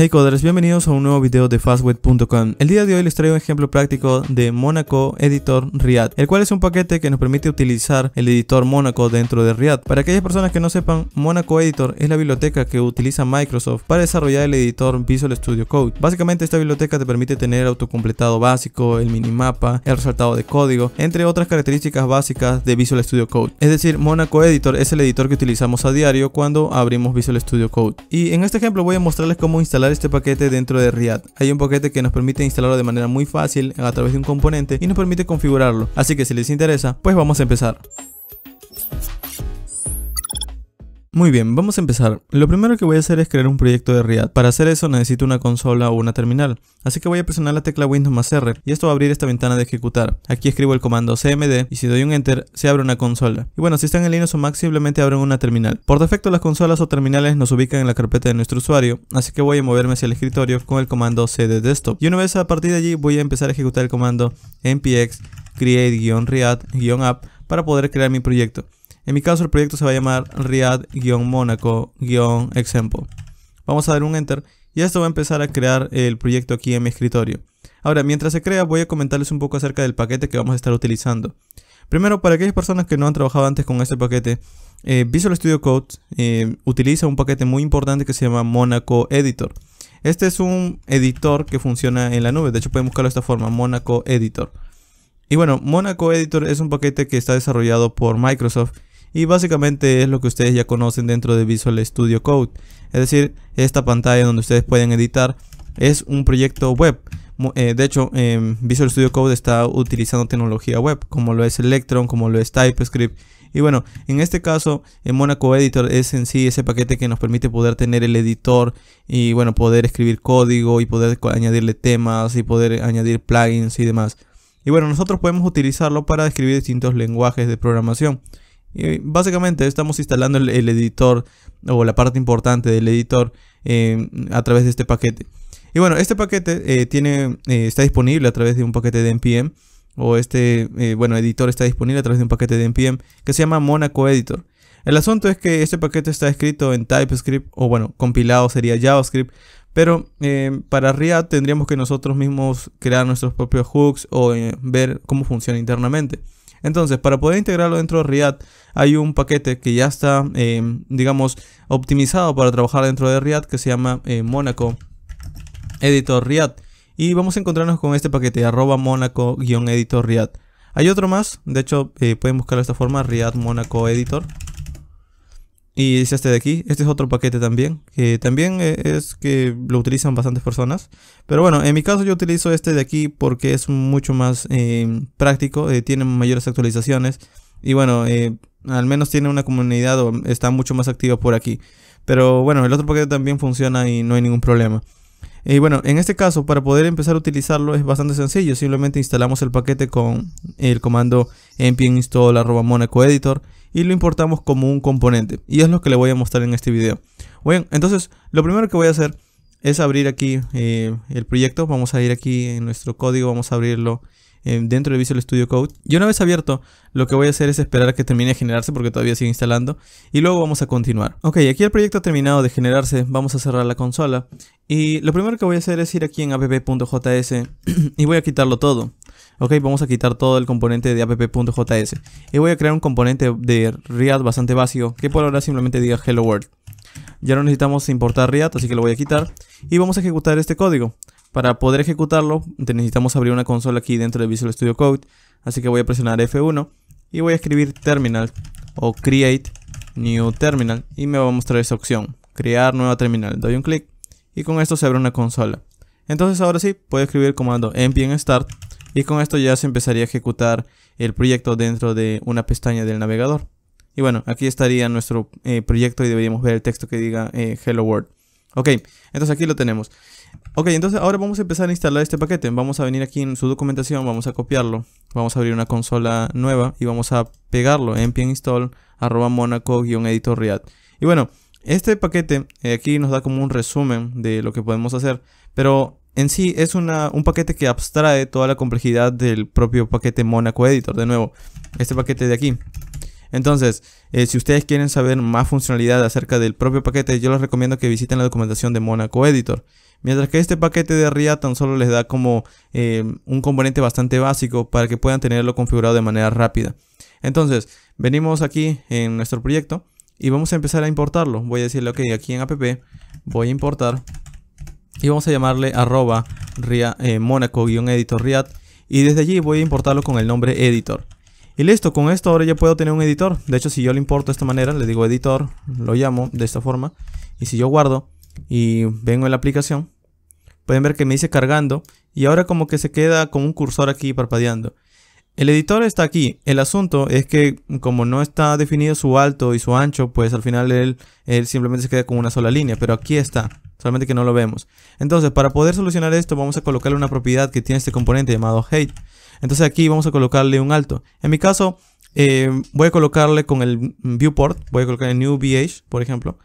Hey coders, bienvenidos a un nuevo video de fastweb.com. El día de hoy les traigo un ejemplo práctico de Monaco Editor React, el cual es un paquete que nos permite utilizar el editor Monaco dentro de React. Para aquellas personas que no sepan, Monaco Editor es la biblioteca que utiliza Microsoft para desarrollar el editor Visual Studio Code. Básicamente esta biblioteca te permite tener autocompletado básico, el minimapa, el resaltado de código, entre otras características básicas de Visual Studio Code. Es decir, Monaco Editor es el editor que utilizamos a diario cuando abrimos Visual Studio Code. Y en este ejemplo voy a mostrarles cómo instalar este paquete dentro de riad Hay un paquete que nos permite instalarlo de manera muy fácil a través de un componente y nos permite configurarlo. Así que si les interesa, pues vamos a empezar. Muy bien, vamos a empezar. Lo primero que voy a hacer es crear un proyecto de React. Para hacer eso necesito una consola o una terminal. Así que voy a presionar la tecla Windows más R y esto va a abrir esta ventana de ejecutar. Aquí escribo el comando cmd y si doy un enter se abre una consola. Y bueno, si están en Linux o Mac simplemente abren una terminal. Por defecto las consolas o terminales nos ubican en la carpeta de nuestro usuario, así que voy a moverme hacia el escritorio con el comando cd desktop. Y una vez a partir de allí voy a empezar a ejecutar el comando npx create-react-app para poder crear mi proyecto. En mi caso el proyecto se va a llamar Riad-Mónaco-Example. Vamos a dar un Enter y esto va a empezar a crear el proyecto aquí en mi escritorio. Ahora, mientras se crea voy a comentarles un poco acerca del paquete que vamos a estar utilizando. Primero, para aquellas personas que no han trabajado antes con este paquete, eh, Visual Studio Code eh, utiliza un paquete muy importante que se llama Monaco Editor. Este es un editor que funciona en la nube, de hecho pueden buscarlo de esta forma, Monaco Editor. Y bueno, Monaco Editor es un paquete que está desarrollado por Microsoft y básicamente es lo que ustedes ya conocen dentro de Visual Studio Code. Es decir, esta pantalla donde ustedes pueden editar es un proyecto web. Eh, de hecho, Visual Studio Code está utilizando tecnología web, como lo es Electron, como lo es TypeScript. Y bueno, en este caso, en Monaco Editor es en sí ese paquete que nos permite poder tener el editor y bueno, poder escribir código y poder añadirle temas y poder añadir plugins y demás. Y bueno, nosotros podemos utilizarlo para escribir distintos lenguajes de programación. Eh, básicamente estamos instalando el, editor o la parte importante del editor eh, a través de este paquete. Y bueno, este paquete eh, tiene, está disponible a través de un paquete de NPM o este, bueno, editor está disponible a través de un paquete de NPM que se llama Monaco Editor. El asunto es que este paquete está escrito en TypeScript o bueno, compilado sería JavaScript, pero para React tendríamos que nosotros mismos crear nuestros propios hooks o ver cómo funciona internamente. Entonces, para poder integrarlo dentro de React, hay un paquete que ya está, em, digamos, optimizado para trabajar dentro de React que se llama eh, Monaco Editor React. Y vamos a encontrarnos con este paquete, arroba monaco-editor React. Hay otro más, de hecho, eh, pueden buscarlo de esta forma, React Monaco Editor. Y es este de aquí. Este es otro paquete también. Que también e, es que lo utilizan bastantes personas. Pero bueno, en mi caso yo utilizo este de aquí porque es mucho más eh, práctico. Eh, tiene mayores actualizaciones. Y bueno, eh, al menos tiene una comunidad o está mucho más activa por aquí. Pero bueno, el otro paquete también funciona y no hay ningún problema. Y bueno, en este caso, para poder empezar a utilizarlo es bastante sencillo. Simplemente instalamos el paquete con el comando npm install monaco editor y lo importamos como un componente. Y es lo que le voy a mostrar en este video. Bueno, entonces lo primero que voy a hacer es abrir aquí eh, el proyecto. Vamos a ir aquí en nuestro código, vamos a abrirlo eh, dentro de Visual Studio Code. Y una vez abierto, lo que voy a hacer es esperar a que termine de generarse porque todavía sigue instalando. Y luego vamos a continuar. Ok, aquí el proyecto ha terminado de generarse. Vamos a cerrar la consola. Y lo primero que voy a hacer es ir aquí en app.js y voy a quitarlo todo. Ok, vamos a quitar todo el componente de app.js. Y voy a crear un componente de React bastante básico, que por ahora simplemente diga hello world. Ya no necesitamos importar React, así que lo voy a quitar. Y vamos a ejecutar este código. Para poder ejecutarlo, necesitamos abrir una consola aquí dentro de Visual Studio Code. Así que voy a presionar F1 y voy a escribir terminal o create new terminal. Y me va a mostrar esa opción, crear nueva terminal. Doy un clic y con esto se abre una consola. Entonces ahora sí, puedo escribir el comando npm start y con esto ya se empezaría a ejecutar el proyecto dentro de una pestaña del navegador. Y bueno, aquí estaría nuestro eh, proyecto y deberíamos ver el texto que diga eh, Hello World. Ok, entonces aquí lo tenemos. Ok, entonces ahora vamos a empezar a instalar este paquete. Vamos a venir aquí en su documentación, vamos a copiarlo. Vamos a abrir una consola nueva y vamos a pegarlo en install arroba monaco-editor react. Y bueno, este paquete eh, aquí nos da como un resumen de lo que podemos hacer. Pero en sí es un paquete que abstrae toda la complejidad del propio paquete Monaco Editor, de nuevo, este paquete de aquí. Entonces, eh, si ustedes quieren saber más funcionalidad acerca del propio paquete, yo les recomiendo que visiten la documentación de Monaco Editor. Mientras que este paquete de arriba tan solo les da como eh, un componente bastante básico para que puedan tenerlo configurado de manera rápida. Entonces, venimos aquí en nuestro proyecto y vamos a empezar a importarlo. Voy a decirle, ok, aquí en app voy a importar y vamos a llamarle arroba eh, monaco-editor y desde allí voy a importarlo con el nombre editor. Y listo, con esto ahora ya puedo tener un editor. De hecho, si yo lo importo de esta manera, le digo editor, lo llamo de esta forma. Y si yo guardo y vengo en la aplicación, pueden ver que me dice cargando. Y ahora como que se queda con un cursor aquí parpadeando. El editor está aquí. El asunto es que como no está definido su alto y su ancho, pues al final él, él simplemente se queda con una sola línea. Pero aquí está solamente que no lo vemos. Entonces, para poder solucionar esto, vamos a colocarle una propiedad que tiene este componente llamado height. Entonces aquí vamos a colocarle un alto. En mi caso, eh, voy a colocarle con el viewport, voy a colocar el new VH, por ejemplo.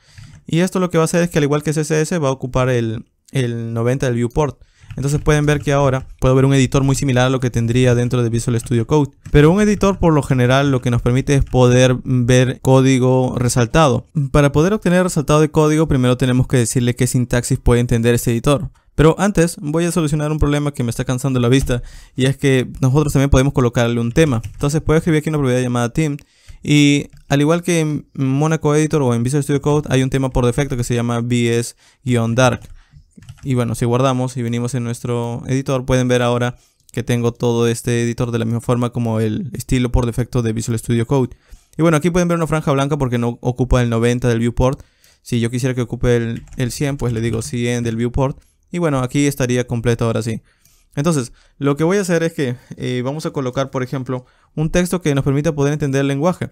Y esto lo que va a hacer es que al igual que CSS va a ocupar el, el 90 del viewport. Entonces pueden ver que ahora puedo ver un editor muy similar a lo que tendría dentro de Visual Studio Code. Pero un editor por lo general lo que nos permite es poder ver código resaltado. Para poder obtener resaltado de código primero tenemos que decirle qué sintaxis puede entender este editor. Pero antes voy a solucionar un problema que me está cansando la vista y es que nosotros también podemos colocarle un tema. Entonces puedo escribir aquí una propiedad llamada team y al igual que en Monaco Editor o en Visual Studio Code, hay un tema por defecto que se llama BS-Dark. Y bueno, si guardamos y venimos en nuestro editor, pueden ver ahora que tengo todo este editor de la misma forma como el estilo por defecto de Visual Studio Code. Y bueno, aquí pueden ver una franja blanca porque no ocupa el 90 del viewport. Si yo quisiera que ocupe el, 100, pues le digo 100 del viewport. Y bueno, aquí estaría completo ahora sí. Entonces, lo que voy a hacer es que eh, vamos a colocar, por ejemplo, un texto que nos permita poder entender el lenguaje.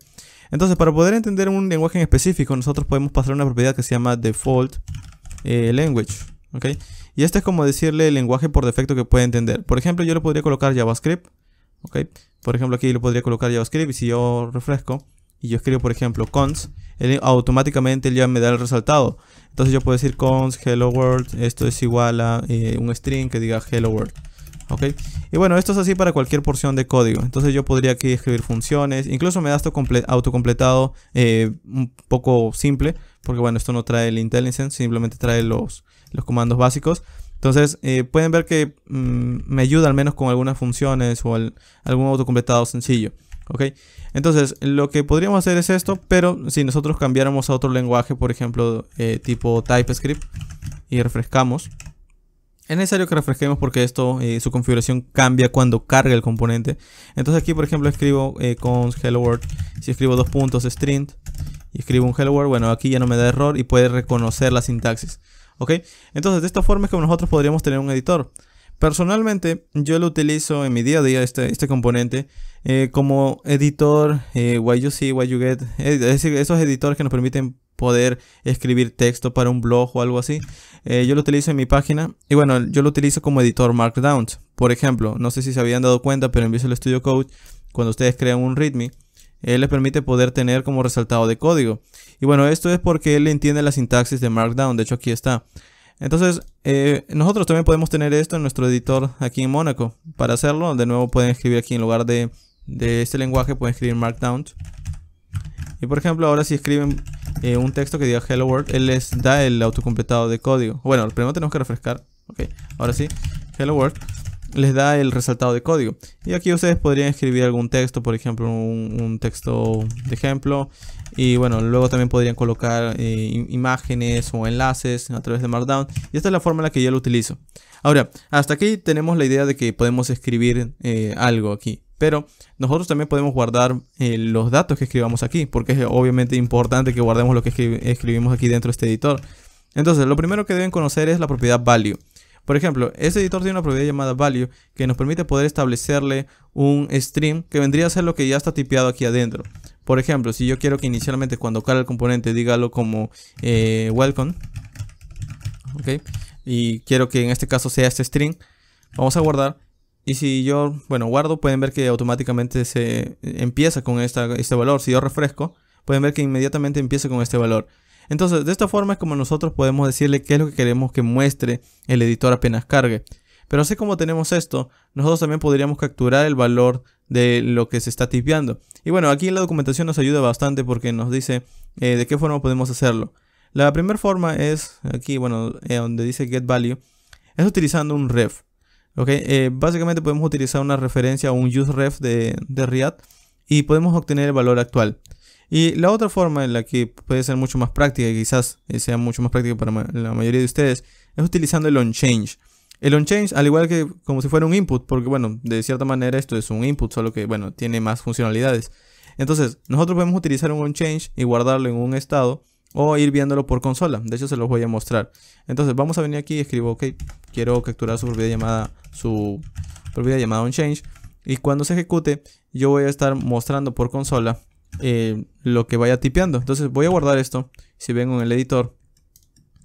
Entonces, para poder entender un lenguaje en específico, nosotros podemos pasar una propiedad que se llama default eh, language. Y este es como decirle el lenguaje por defecto que puede entender. Por ejemplo, yo le podría colocar JavaScript, ¿ok? Por ejemplo, aquí le podría colocar JavaScript y si yo refresco y yo escribo, por ejemplo, cons, él automáticamente ya me da el resultado. Entonces yo puedo decir cons hello world, esto es igual a eh, un string que diga hello world. Y bueno, esto es así para cualquier porción de código. Entonces yo podría aquí escribir funciones. Incluso me da esto autocompletado eh, un poco simple, porque bueno, esto no trae el IntelliSense, simplemente trae los, los comandos básicos. Entonces eh, pueden ver que mm, me ayuda al menos con algunas funciones o algún autocompletado sencillo. ¿ok? Entonces, lo que podríamos hacer es esto, pero si nosotros cambiáramos a otro lenguaje, por ejemplo, eh, tipo TypeScript, y refrescamos, es necesario que refresquemos porque esto, eh, su configuración cambia cuando carga el componente. Entonces aquí por ejemplo escribo const eh, con hello world, si escribo dos puntos string y escribo un hello world, bueno aquí ya no me da error y puede reconocer la sintaxis. ¿Ok? Entonces de esta forma es como nosotros podríamos tener un editor. Personalmente yo lo utilizo en mi día a día este, este componente eh, como editor, eh, you see, what you get, es decir, esos editores que nos permiten poder escribir texto para un blog o algo así. Eh, yo lo utilizo en mi página y bueno, yo lo utilizo como editor Markdown. Por ejemplo, no sé si se habían dado cuenta, pero en Visual Studio Code, cuando ustedes crean un README, él eh, les permite poder tener como resaltado de código. Y bueno, esto es porque él entiende la sintaxis de Markdown, de hecho aquí está. Entonces, eh, nosotros también podemos tener esto en nuestro editor aquí en Mónaco. Para hacerlo, de nuevo pueden escribir aquí en lugar de, de este lenguaje, pueden escribir Markdown. Y por ejemplo, ahora si escriben eh, un texto que diga hello world, él les da el autocompletado de código. Bueno, primero tenemos que refrescar. Ok, ahora sí, hello world les da el resaltado de código. Y aquí ustedes podrían escribir algún texto, por ejemplo, un, texto de ejemplo. Y bueno, luego también podrían colocar eh, imágenes o enlaces a través de Markdown. Y esta es la forma en la que yo lo utilizo. Ahora, hasta aquí tenemos la idea de que podemos escribir eh, algo aquí. Pero nosotros también podemos guardar eh, los datos que escribamos aquí, porque es obviamente importante que guardemos lo que escribimos aquí dentro de este editor. Entonces, lo primero que deben conocer es la propiedad value. Por ejemplo, este editor tiene una propiedad llamada value que nos permite poder establecerle un string que vendría a ser lo que ya está tipeado aquí adentro. Por ejemplo, si yo quiero que inicialmente cuando cargue el componente dígalo como eh, welcome, Y quiero que en este caso sea este string, vamos a guardar y si yo, bueno, guardo, pueden ver que automáticamente se eh, empieza con este valor. Si yo refresco, pueden ver que inmediatamente empieza con este valor. Entonces, de esta forma es como nosotros podemos decirle qué es lo que queremos que muestre el editor apenas cargue. Pero así como tenemos esto, nosotros también podríamos capturar el valor de lo que se está tipeando. Y bueno, aquí en la documentación nos ayuda bastante porque nos dice eh, de qué forma podemos hacerlo. La primera forma es aquí, bueno, eh, donde dice get value, es utilizando un ref. Eh, básicamente podemos utilizar una referencia o un useref de, de React y podemos obtener el valor actual. Y la otra forma en la que puede ser mucho más práctica, y quizás sea mucho más práctica para la mayoría de ustedes, es utilizando el onChange. El onChange, al igual que como si fuera un input, porque bueno, de cierta manera esto es un input, solo que bueno, tiene más funcionalidades. Entonces, nosotros podemos utilizar un onChange y guardarlo en un estado o ir viéndolo por consola. De hecho, se los voy a mostrar. Entonces, vamos a venir aquí y escribo, ok, quiero capturar su propiedad llamada, su propiedad llamada onChange. Y cuando se ejecute, yo voy a estar mostrando por consola eh, lo que vaya tipeando. Entonces, voy a guardar esto. Si vengo en el editor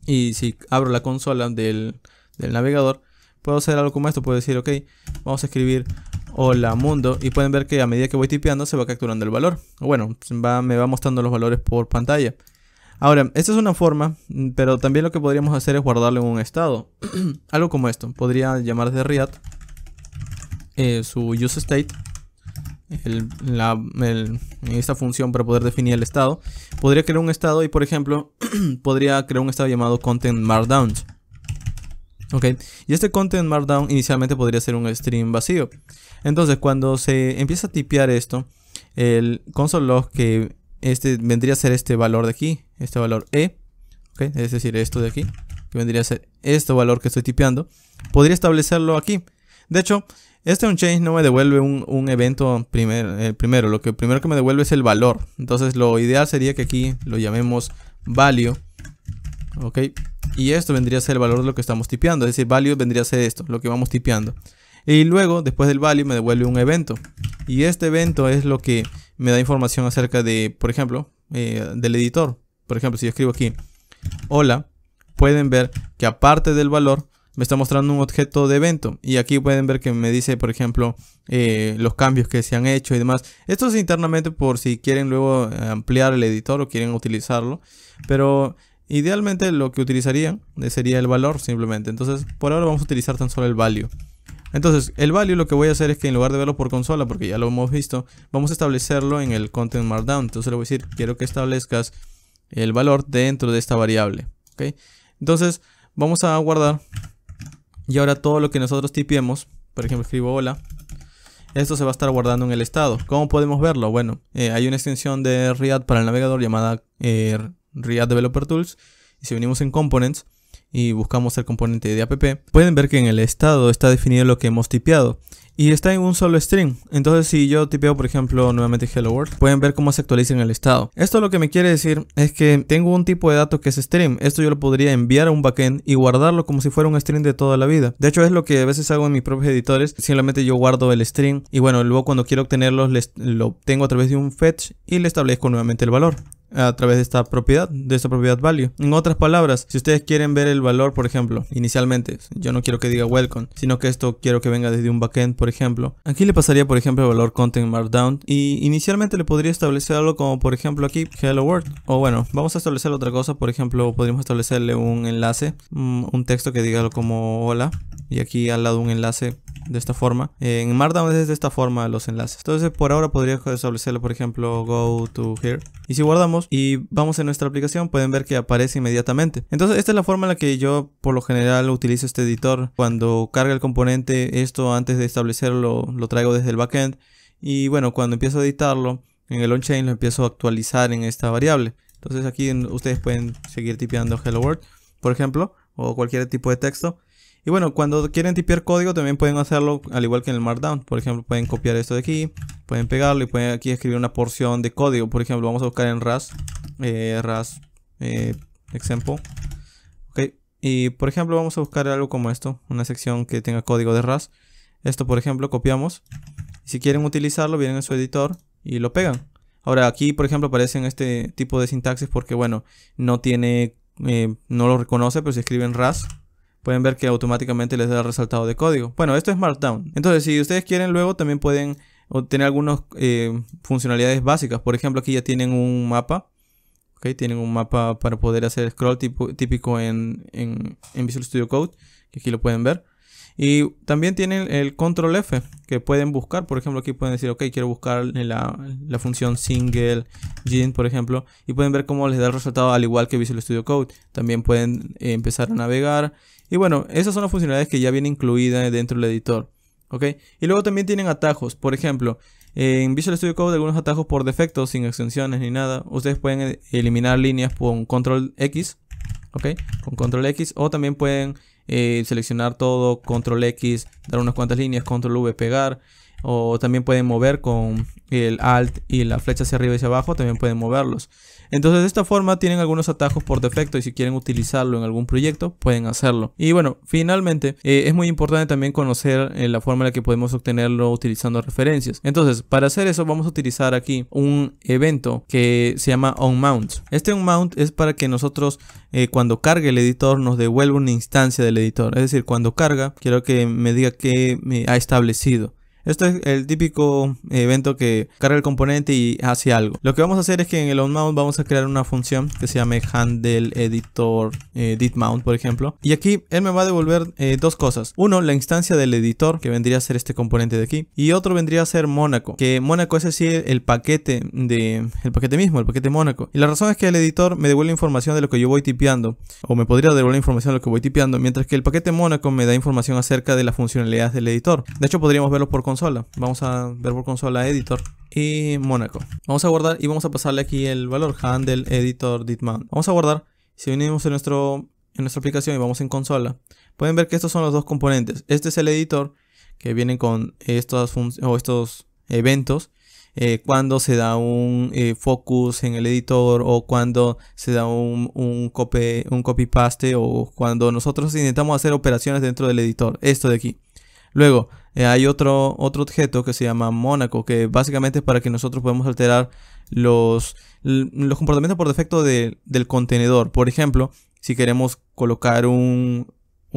y si abro la consola del, navegador, puedo hacer algo como esto. Puedo decir, ok, vamos a escribir hola mundo y pueden ver que a medida que voy tipeando se va capturando el valor. Bueno, me va mostrando los valores por pantalla. Ahora, esta es una forma, mm, pero también lo que podríamos hacer es guardarlo en un estado. Algo como esto. Podría llamar de React eh, su useState. El, esta función para poder definir el estado. Podría crear un estado y, por ejemplo, podría crear un estado llamado content Ok, y este content markdown inicialmente podría ser un stream vacío. Entonces, cuando se empieza a tipear esto, el console que este vendría a ser este valor de aquí, este valor E, es decir, esto de aquí, que vendría a ser este valor que estoy tipeando, podría establecerlo aquí. De hecho, este un change no me devuelve un, evento eh, primero, lo que primero que me devuelve es el valor. Entonces lo ideal sería que aquí lo llamemos value, ¿ok? Y esto vendría a ser el valor de lo que estamos tipeando, es decir, value vendría a ser esto, lo que vamos tipeando. Y luego, después del value, me devuelve un evento. Y este evento es lo que me da información acerca de, por ejemplo, eh, del editor. Por ejemplo, si yo escribo aquí, hola, pueden ver que aparte del valor, me está mostrando un objeto de evento. Y aquí pueden ver que me dice, por ejemplo, eh, los cambios que se han hecho y demás. Esto es internamente por si quieren luego eh, ampliar el editor o quieren utilizarlo. Pero idealmente lo que utilizarían sería el valor simplemente. Entonces, por ahora vamos a utilizar tan solo el value. Entonces, el value lo que voy a hacer es que en lugar de verlo por consola, porque ya lo hemos visto, vamos a establecerlo en el content markdown. Entonces le voy a decir, quiero que establezcas el valor dentro de esta variable. Entonces, vamos a guardar. Y ahora todo lo que nosotros tipiemos, por ejemplo, escribo hola. Esto se va a estar guardando en el estado. ¿Cómo podemos verlo? Bueno, eh, hay una extensión de React para el navegador llamada eh, React Developer Tools. Y si venimos en Components, y buscamos el componente de app, pueden ver que en el estado está definido lo que hemos tipeado y está en un solo string. Entonces si yo tipeo por ejemplo nuevamente hello world, pueden ver cómo se actualiza en el estado. Esto lo que me quiere decir es que tengo un tipo de dato que es string Esto yo lo podría enviar a un backend y guardarlo como si fuera un string de toda la vida. De hecho es lo que a veces hago en mis propios editores. Simplemente yo guardo el string y bueno, luego cuando quiero obtenerlo lo obtengo a través de un fetch y le establezco nuevamente el valor a través de esta propiedad, de esta propiedad value. En otras palabras, si ustedes quieren ver el valor, por ejemplo, inicialmente, yo no quiero que diga welcome, sino que esto quiero que venga desde un backend, por ejemplo. Aquí le pasaría, por ejemplo, el valor content markdown y inicialmente le podría establecerlo como, por ejemplo, aquí hello world. O bueno, vamos a establecer otra cosa, por ejemplo, podríamos establecerle un enlace, mm, un texto que diga como hola y aquí al lado un enlace de esta forma. En Markdown es de esta forma los enlaces. Entonces, por ahora podría establecerle por ejemplo, go to here. Y si guardamos y vamos en nuestra aplicación, pueden ver que aparece inmediatamente. Entonces esta es la forma en la que yo por lo general utilizo este editor. Cuando carga el componente, esto antes de establecerlo lo traigo desde el backend. Y bueno, cuando empiezo a editarlo en el on-chain lo empiezo a actualizar en esta variable. Entonces aquí ustedes pueden seguir tipeando hello world, por ejemplo, o cualquier tipo de texto. Y bueno, cuando quieren tipear código también pueden hacerlo al igual que en el Markdown. Por ejemplo, pueden copiar esto de aquí, pueden pegarlo y pueden aquí escribir una porción de código. Por ejemplo, vamos a buscar en RAS, eh, RAS eh, y por ejemplo vamos a buscar algo como esto, una sección que tenga código de RAS. Esto por ejemplo copiamos. Si quieren utilizarlo, vienen a su editor y lo pegan. Ahora aquí por ejemplo aparecen este tipo de sintaxis porque bueno, no tiene, eh, no lo reconoce, pero si escriben RAS pueden ver que automáticamente les da el resaltado de código. Bueno, esto es Markdown. Entonces, si ustedes quieren luego también pueden obtener algunas eh, funcionalidades básicas. Por ejemplo, aquí ya tienen un mapa. ¿okay? Tienen un mapa para poder hacer scroll tipo, típico en, Visual Studio Code, que aquí lo pueden ver. Y también tienen el control F que pueden buscar. Por ejemplo, aquí pueden decir, ok, quiero buscar la, función single gene por ejemplo. Y pueden ver cómo les da el resultado al igual que Visual Studio Code. También pueden eh, empezar a navegar y bueno, esas son las funcionalidades que ya vienen incluidas dentro del editor. ¿ok? Y luego también tienen atajos. Por ejemplo, en Visual Studio Code algunos atajos por defecto, sin extensiones ni nada. Ustedes pueden eh, eliminar líneas con control X. ¿Ok? Con control X. O también pueden eh, seleccionar todo, control X, dar unas cuantas líneas, control V, pegar o también pueden mover con el alt y la flecha hacia arriba y hacia abajo, también pueden moverlos. Entonces de esta forma tienen algunos atajos por defecto y si quieren utilizarlo en algún proyecto pueden hacerlo. Y bueno, finalmente eh, es muy importante también conocer eh, la forma en la que podemos obtenerlo utilizando referencias. Entonces para hacer eso vamos a utilizar aquí un evento que se llama onMount. Este onMount es para que nosotros eh, cuando cargue el editor nos devuelva una instancia del editor. Es decir, cuando carga quiero que me diga que me ha establecido. Esto es el típico eh, evento que carga el componente y hace algo. Lo que vamos a hacer es que en el onMount vamos a crear una función que se llame handle editor eh, por ejemplo. Y aquí él me va a devolver eh, dos cosas. Uno, la instancia del editor, que vendría a ser este componente de aquí. Y otro vendría a ser Mónaco, que Mónaco es así el paquete de... el paquete mismo, el paquete Mónaco. Y la razón es que el editor me devuelve información de lo que yo voy tipeando, o me podría devolver información de lo que voy tipeando, mientras que el paquete Mónaco me da información acerca de las funcionalidades del editor. De hecho, podríamos verlo por Vamos a ver por consola editor y Mónaco. Vamos a guardar y vamos a pasarle aquí el valor handle editor ditman Vamos a guardar. Si venimos en, nuestro, en nuestra aplicación y vamos en consola, pueden ver que estos son los dos componentes. Este es el editor que viene con estas o estos eventos. Eh, cuando se da un eh, focus en el editor o cuando se da un, un, copy, un copy paste o cuando nosotros intentamos hacer operaciones dentro del editor. Esto de aquí. Luego, eh, hay otro, otro objeto que se llama Mónaco, que básicamente es para que nosotros podamos alterar los, los comportamientos por defecto del contenedor. Por ejemplo, si queremos colocar un,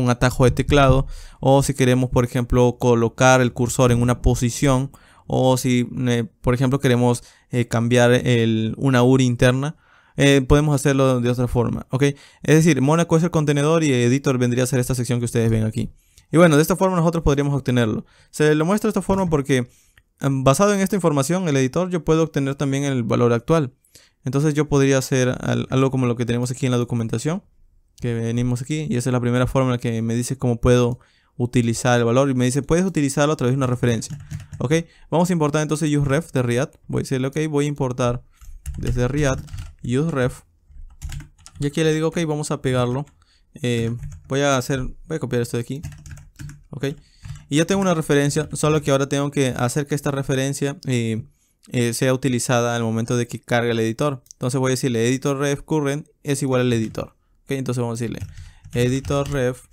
atajo de teclado o si queremos, por ejemplo, colocar el cursor en una posición o si, por ejemplo, queremos eh, cambiar una URI interna. Eh, podemos hacerlo de otra forma, Es decir, Mónaco es el contenedor y Editor vendría a ser esta sección que ustedes ven aquí. Y bueno, de esta forma nosotros podríamos obtenerlo. Se lo muestro de esta forma porque em, basado en esta información, el editor, yo puedo obtener también el valor actual. Entonces yo podría hacer algo como lo que tenemos aquí en la documentación, que venimos aquí, y esa es la primera forma en que me dice cómo puedo utilizar el valor, y me dice, puedes utilizarlo a través de una referencia. Ok, vamos a importar entonces useref de React, voy a decirle, ok, voy a importar desde React useref, y aquí le digo, ok, vamos a pegarlo, eh, voy a hacer, voy a copiar esto de aquí, ¿ok? Y ya tengo una referencia, solo que ahora tengo que hacer que esta referencia eh, eh, sea utilizada al momento de que cargue el editor. Entonces voy a decirle editor ref current es igual al editor, Entonces vamos a decirle editor ref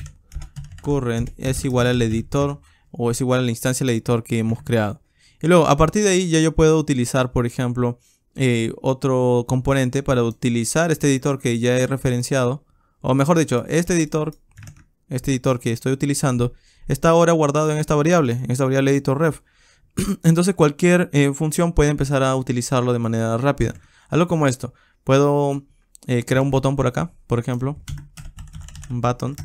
current es igual al editor o es igual a la instancia del editor que hemos creado. Y luego, a partir de ahí ya yo puedo utilizar, por ejemplo, eh, otro componente para utilizar este editor que ya he referenciado. O mejor dicho, este editor, este editor que estoy utilizando está ahora guardado en esta variable, en esta variable editor ref Entonces cualquier eh, función puede empezar a utilizarlo de manera rápida. Algo como esto. Puedo eh, crear un botón por acá, por ejemplo. Un button.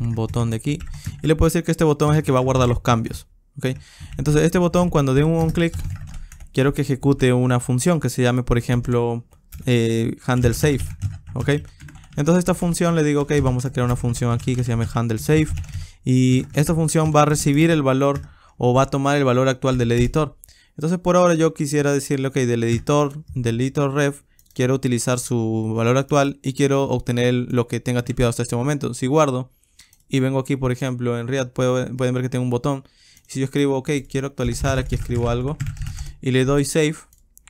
Un botón de aquí. Y le puedo decir que este botón es el que va a guardar los cambios. ¿okay? Entonces este botón cuando dé un clic, quiero que ejecute una función que se llame, por ejemplo, eh, handle save ¿okay? Entonces esta función le digo, ok, vamos a crear una función aquí que se llame handle save y esta función va a recibir el valor o va a tomar el valor actual del editor. Entonces por ahora yo quisiera decirle, ok, del editor, del editor ref, quiero utilizar su valor actual y quiero obtener lo que tenga tipeado hasta este momento. Si guardo y vengo aquí, por ejemplo, en React, pueden ver que tengo un botón. Si yo escribo, ok, quiero actualizar, aquí escribo algo y le doy save,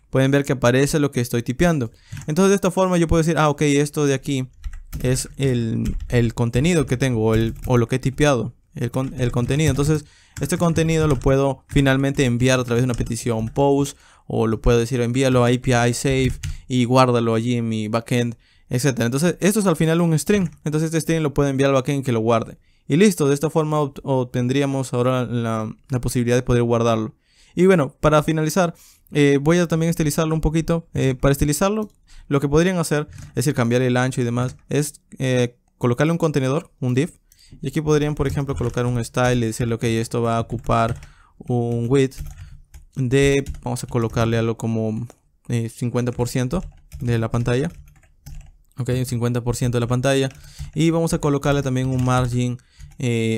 pueden ver que aparece lo que estoy tipeando. Entonces de esta forma yo puedo decir, ah, ok, esto de aquí es el, contenido que tengo o, el, o, lo que he tipeado, el, el contenido. Entonces, este contenido lo puedo finalmente enviar a través de una petición POST o lo puedo decir envíalo a API save y guárdalo allí en mi backend, etc. Entonces, esto es al final un string. Entonces, este string lo puedo enviar al backend que lo guarde. Y listo, de esta forma obtendríamos ahora la, la posibilidad de poder guardarlo. Y bueno, para finalizar, eh, voy a también estilizarlo un poquito. Eh, para estilizarlo, lo que podrían hacer, es decir, cambiar el ancho y demás, es eh, colocarle un contenedor, un div. Y aquí podrían, por ejemplo, colocar un style y decirle, ok, esto va a ocupar un width de, vamos a colocarle algo como 50% de la pantalla. Ok, un 50% de la pantalla. Y vamos a colocarle también un margin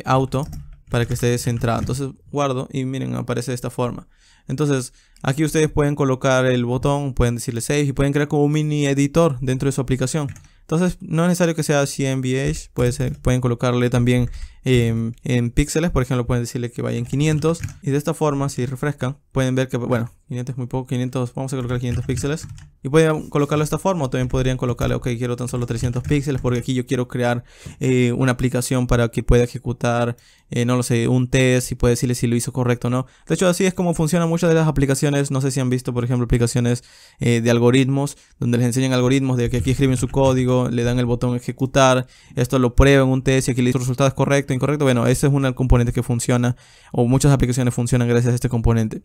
auto para que esté centrado. Entonces guardo y miren, aparece de esta forma. Entonces aquí ustedes pueden colocar el botón, pueden decirle save y pueden crear como un mini editor dentro de su aplicación. Entonces, no es necesario que sea CMBH, puede pueden colocarle también em, en píxeles, por ejemplo, pueden decirle que vaya en 500. Y de esta forma, si refrescan, pueden ver que, bueno, 500 es muy poco, 500, vamos a colocar 500 píxeles. Y pueden colocarlo de esta forma, o también podrían colocarle, ok, quiero tan solo 300 píxeles, porque aquí yo quiero crear eh, una aplicación para que pueda ejecutar, eh, no lo sé, un test y puede decirle si lo hizo correcto o no. De hecho, así es como funcionan muchas de las aplicaciones, no sé si han visto, por ejemplo, aplicaciones eh, de algoritmos, donde les enseñan algoritmos de que aquí escriben su código le dan el botón ejecutar, esto lo prueban un test y aquí le dice resultado es correcto, incorrecto. Bueno, ese es un componente que funciona o muchas aplicaciones funcionan gracias a este componente.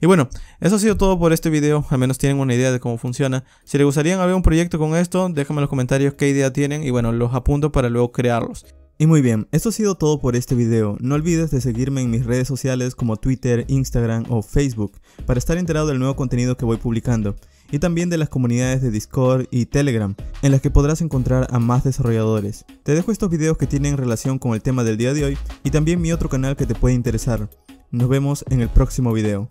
Y bueno, eso ha sido todo por este video, al menos tienen una idea de cómo funciona. Si les gustaría ver un proyecto con esto, déjame en los comentarios qué idea tienen y bueno, los apunto para luego crearlos. Y muy bien, esto ha sido todo por este video. No olvides de seguirme en mis redes sociales como Twitter, Instagram o Facebook para estar enterado del nuevo contenido que voy publicando y también de las comunidades de Discord y Telegram, en las que podrás encontrar a más desarrolladores. Te dejo estos videos que tienen relación con el tema del día de hoy y también mi otro canal que te puede interesar. Nos vemos en el próximo video.